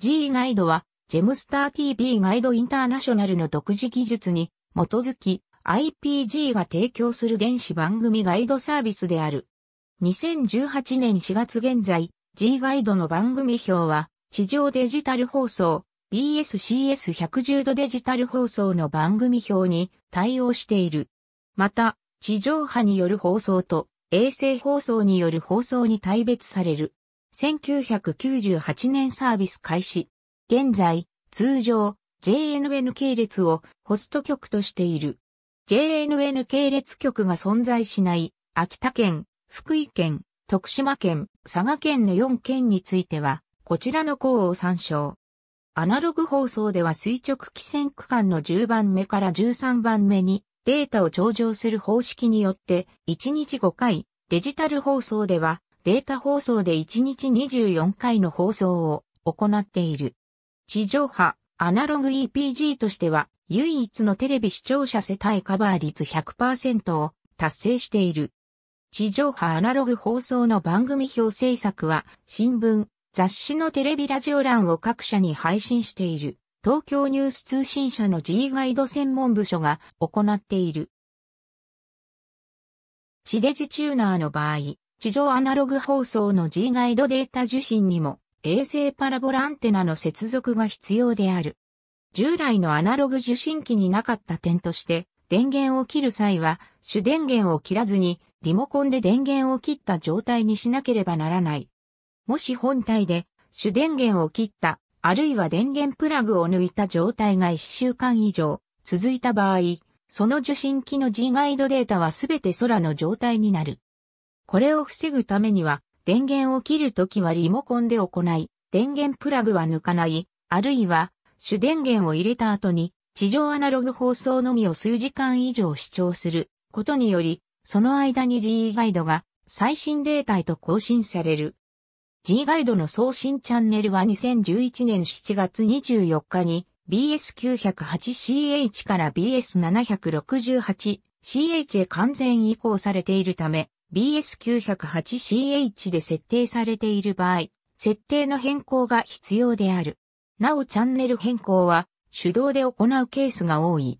G ガイドは、ジェムスター TV ガイドインターナショナルの独自技術に基づき IPG が提供する電子番組ガイドサービスである。2018年4月現在、G ガイドの番組表は、地上デジタル放送、BSCS110 度デジタル放送の番組表に対応している。また、地上波による放送と衛星放送による放送に大別される。1998年サービス開始。現在、通常、JNN 系列をホスト局としている。JNN 系列局が存在しない秋田県、福井県、徳島県、佐賀県の4県については、こちらの項を参照。アナログ放送では垂直汽線区間の10番目から13番目にデータを頂上する方式によって1日5回、デジタル放送ではデータ放送で1日24回の放送を行っている。地上波、アナログ EPG としては唯一のテレビ視聴者世帯カバー率100%を達成している。地上波アナログ放送の番組表制作は新聞、雑誌のテレビラジオ欄を各社に配信している東京ニュース通信社の G ガイド専門部署が行っている。地デジチューナーの場合、地上アナログ放送の G ガイドデータ受信にも衛星パラボラアンテナの接続が必要である。従来のアナログ受信機になかった点として、電源を切る際は、主電源を切らずに、リモコンで電源を切った状態にしなければならない。もし本体で、主電源を切った、あるいは電源プラグを抜いた状態が1週間以上続いた場合、その受信機の G ガイドデータはすべて空の状態になる。これを防ぐためには、電源を切るときはリモコンで行い、電源プラグは抜かない、あるいは、主電源を入れた後に、地上アナログ放送のみを数時間以上視聴することにより、その間に G ガイドが最新データへと更新される。G ガイドの送信チャンネルは2011年7月24日に BS908CH から BS768CH へ完全移行されているため、BS908CH で設定されている場合、設定の変更が必要である。なおチャンネル変更は手動で行うケースが多い。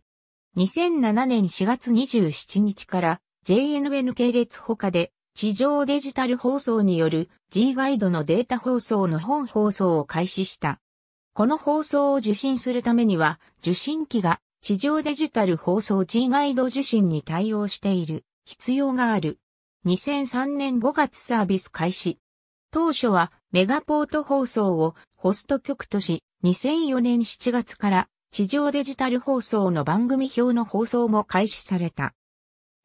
2007年4月27日から JNN 系列他で地上デジタル放送による G ガイドのデータ放送の本放送を開始した。この放送を受信するためには受信機が地上デジタル放送 G ガイド受信に対応している必要がある。2003年5月サービス開始。当初はメガポート放送をホスト局とし、2004年7月から地上デジタル放送の番組表の放送も開始された。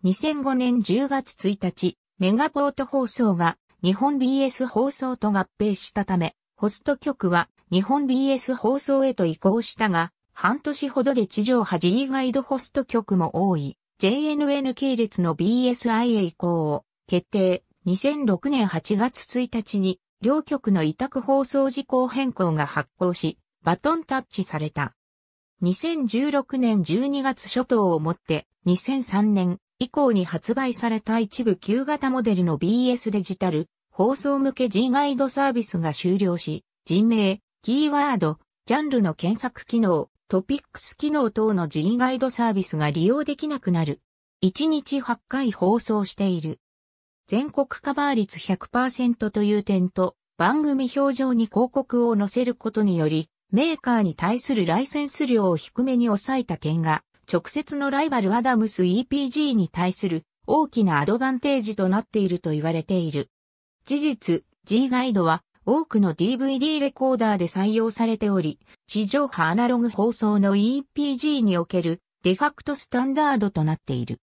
2005年10月1日、メガポート放送が日本 BS 放送と合併したため、ホスト局は日本 BS 放送へと移行したが、半年ほどで地上波 G ガイドホスト局も多い、JNN 系列の BSI へ移行を決定、2006年8月1日に、両局の委託放送事項変更が発行し、バトンタッチされた。2016年12月初頭をもって、2003年以降に発売された一部旧型モデルの BS デジタル、放送向け G ガイドサービスが終了し、人名、キーワード、ジャンルの検索機能、トピックス機能等の G ガイドサービスが利用できなくなる。1日8回放送している。全国カバー率100%という点と、番組表上に広告を載せることにより、メーカーに対するライセンス量を低めに抑えた点が、直接のライバルアダムス EPG に対する大きなアドバンテージとなっていると言われている。事実、G ガイドは多くの DVD レコーダーで採用されており、地上波アナログ放送の EPG におけるデファクトスタンダードとなっている。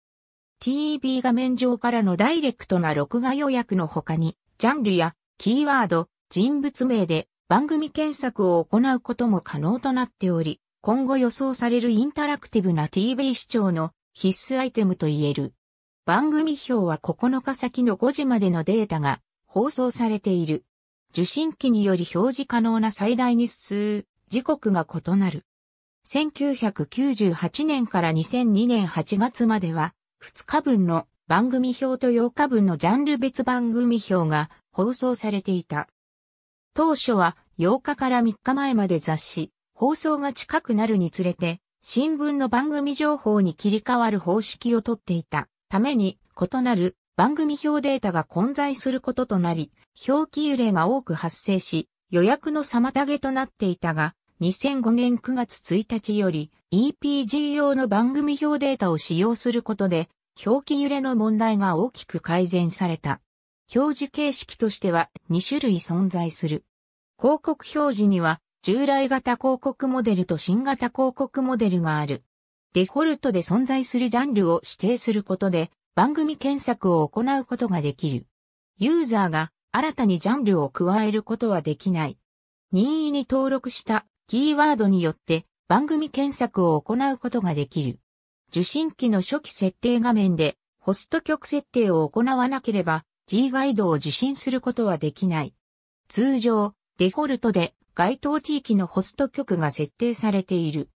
TEB 画面上からのダイレクトな録画予約の他に、ジャンルやキーワード、人物名で番組検索を行うことも可能となっており、今後予想されるインタラクティブな TV 視聴の必須アイテムと言える。番組表は9日先の5時までのデータが放送されている。受信機により表示可能な最大日数、時刻が異なる。1998年から2002年8月までは、2日分の番組表と8日分のジャンル別番組表が放送されていた。当初は8日から3日前まで雑誌、放送が近くなるにつれて、新聞の番組情報に切り替わる方式をとっていたために、異なる番組表データが混在することとなり、表記揺れが多く発生し、予約の妨げとなっていたが、2005年9月1日より EPG 用の番組表データを使用することで表記揺れの問題が大きく改善された。表示形式としては2種類存在する。広告表示には従来型広告モデルと新型広告モデルがある。デフォルトで存在するジャンルを指定することで番組検索を行うことができる。ユーザーが新たにジャンルを加えることはできない。任意に登録したキーワードによって番組検索を行うことができる。受信機の初期設定画面でホスト局設定を行わなければ G ガイドを受信することはできない。通常、デフォルトで該当地域のホスト局が設定されている。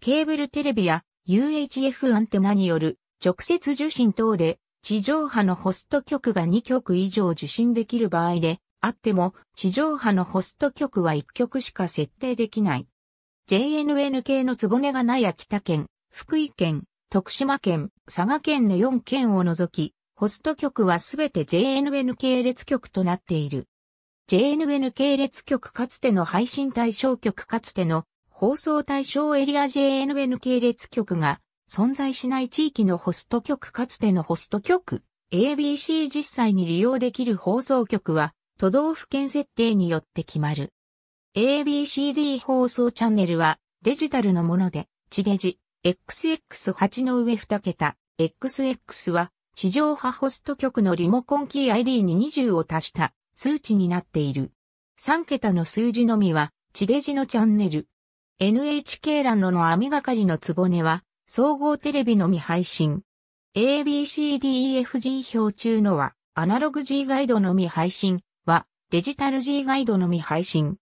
ケーブルテレビや UHF アンテナによる直接受信等で地上波のホスト局が2局以上受信できる場合であっても、地上波のホスト局は1局しか設定できない。JNN 系のつぼねがない秋田県、福井県、徳島県、佐賀県の4県を除き、ホスト局はすべて JNN 系列局となっている。JNN 系列局かつての配信対象局かつての放送対象エリア JNN 系列局が存在しない地域のホスト局かつてのホスト局 ABC 実際に利用できる放送局は都道府県設定によって決まる。ABCD 放送チャンネルはデジタルのもので、地デジ、XX8 の上2桁、XX は地上波ホスト局のリモコンキー ID に20を足した数値になっている。3桁の数字のみは地デジのチャンネル。NHK ランドの網がかりのつぼねは総合テレビのみ配信。ABCDEFG 表中のはアナログ G ガイドのみ配信。デジタル G ガイドのみ配信。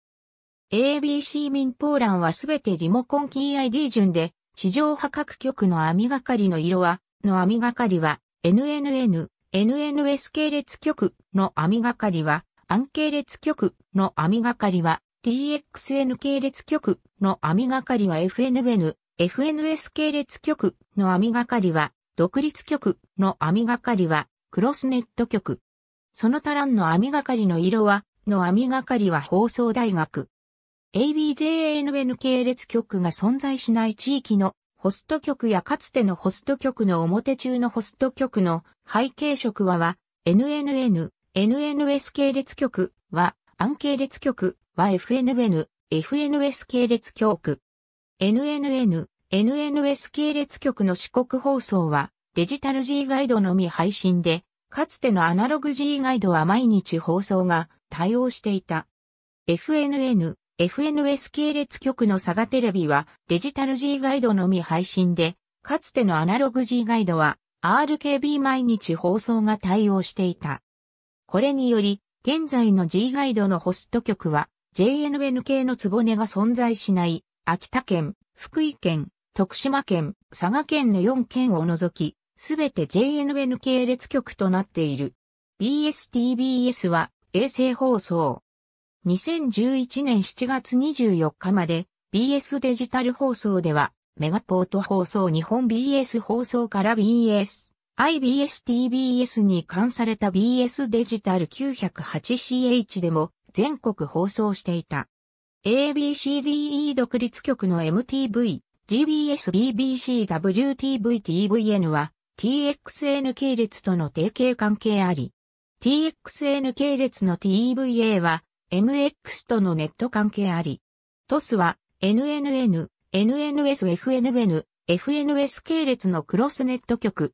ABC 民放欄はすべてリモコンキー ID 順で、地上波各局の網がかりの色は、の網がかりは、NNN、NNS 系列局の網がかりは、アン系列局の網がかりは、TXN 系列局の網がかりは FNN、FNS 系列局の網がかりは、独立局の網がかりは、クロスネット局。そのタランの網がかりの色は、の網がかりは放送大学。ABJNN 系列局が存在しない地域のホスト局やかつてのホスト局の表中のホスト局の背景色はは、NNN、NNS 系列局は、暗系列局は FNN、FNS 系列局。NNN、NNS 系列局の四国放送は、デジタル G ガイドのみ配信で、かつてのアナログ G ガイドは毎日放送が対応していた。FNN、FNS 系列局の佐賀テレビはデジタル G ガイドのみ配信で、かつてのアナログ G ガイドは RKB 毎日放送が対応していた。これにより、現在の G ガイドのホスト局は JNN 系のつぼねが存在しない秋田県、福井県、徳島県、佐賀県の4県を除き、すべて JNN 系列局となっている。BSTBS は衛星放送。2011年7月24日まで BS デジタル放送ではメガポート放送日本 BS 放送から BS、IBSTBS に移管された BS デジタル 908CH でも全国放送していた。ABCDE 独立局の MTV、GBS、BBC、WTV、TVN は TXN 系列との定型関係あり、TXN 系列の TVA は MX とのネット関係あり、TOS は NNN、NNS、FNN、FNS 系列のクロスネット局。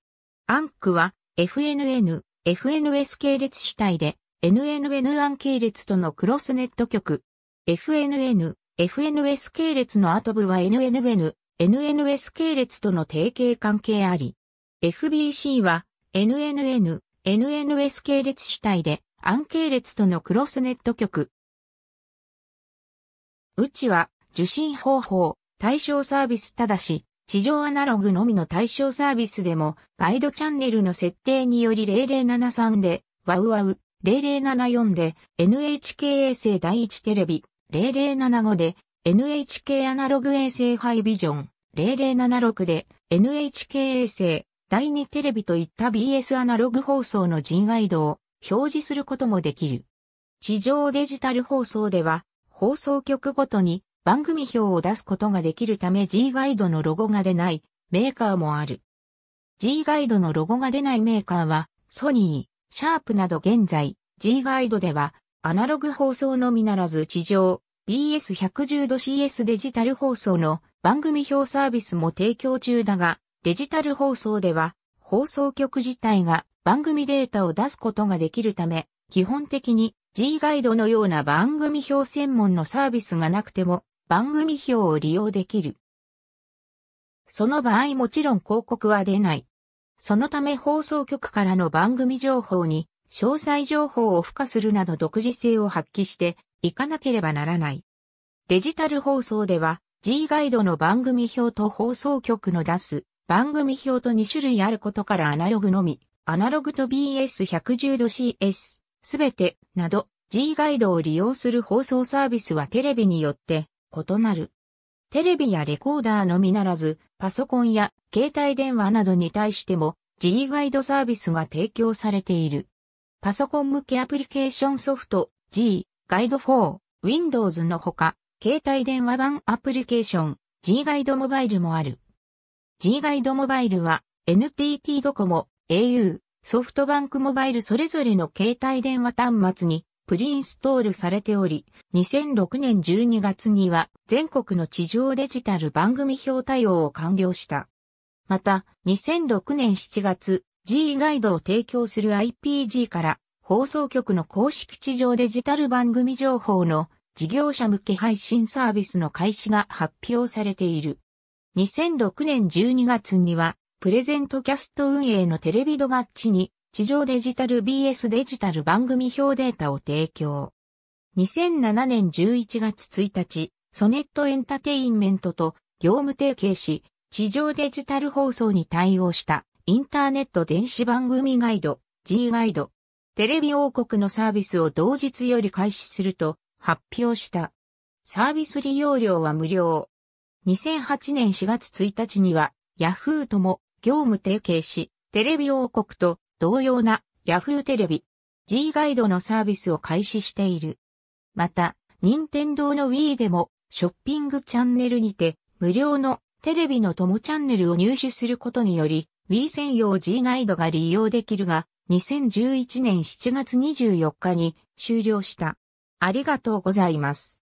ANC は FNN、FNS 系列主体で n n n ン系列とのクロスネット局。FNN、FNS 系列の後部は NNN、NNS 系列との定型関係あり。FBC は NNN、NNS 系列主体で暗系列とのクロスネット局。うちは受信方法、対象サービスただし、地上アナログのみの対象サービスでもガイドチャンネルの設定により0073で、ワウワウ、0074で NHK 衛星第一テレビ、0075で NHK アナログ衛星ハイビジョン、0076で NHK 衛星第2テレビといった BS アナログ放送の人外度を表示することもできる。地上デジタル放送では、放送局ごとに番組表を出すことができるため G ガイドのロゴが出ないメーカーもある。G ガイドのロゴが出ないメーカーは、ソニー、シャープなど現在、G ガイドでは、アナログ放送のみならず地上、BS110°CS デジタル放送の番組表サービスも提供中だが、デジタル放送では、放送局自体が番組データを出すことができるため、基本的に G ガイドのような番組表専門のサービスがなくても番組表を利用できる。その場合もちろん広告は出ない。そのため放送局からの番組情報に詳細情報を付加するなど独自性を発揮していかなければならない。デジタル放送では G ガイドの番組表と放送局の出す番組表と2種類あることからアナログのみ、アナログと BS110 度 CS、すべて、など、G ガイドを利用する放送サービスはテレビによって異なる。テレビやレコーダーのみならず、パソコンや携帯電話などに対しても G ガイドサービスが提供されている。パソコン向けアプリケーションソフト G ガイド4、Windows のほか、携帯電話版アプリケーション G ガイドモバイルもある。G ガイドモバイルは NTT ドコモ、au、ソフトバンクモバイルそれぞれの携帯電話端末にプリインストールされており、2006年12月には全国の地上デジタル番組表対応を完了した。また、2006年7月、G ガイドを提供する IPG から放送局の公式地上デジタル番組情報の事業者向け配信サービスの開始が発表されている。2006年12月には、プレゼントキャスト運営のテレビドガッチに、地上デジタル BS デジタル番組表データを提供。2007年11月1日、ソネットエンタテインメントと業務提携し、地上デジタル放送に対応したインターネット電子番組ガイド、G ガイド。テレビ王国のサービスを同日より開始すると発表した。サービス利用料は無料。2008年4月1日には、ヤフーとも業務提携し、テレビ王国と同様なヤフーテレビ、G ガイドのサービスを開始している。また、任天堂の Wii でもショッピングチャンネルにて無料のテレビの友チャンネルを入手することにより、Wii 専用 G ガイドが利用できるが、2011年7月24日に終了した。ありがとうございます。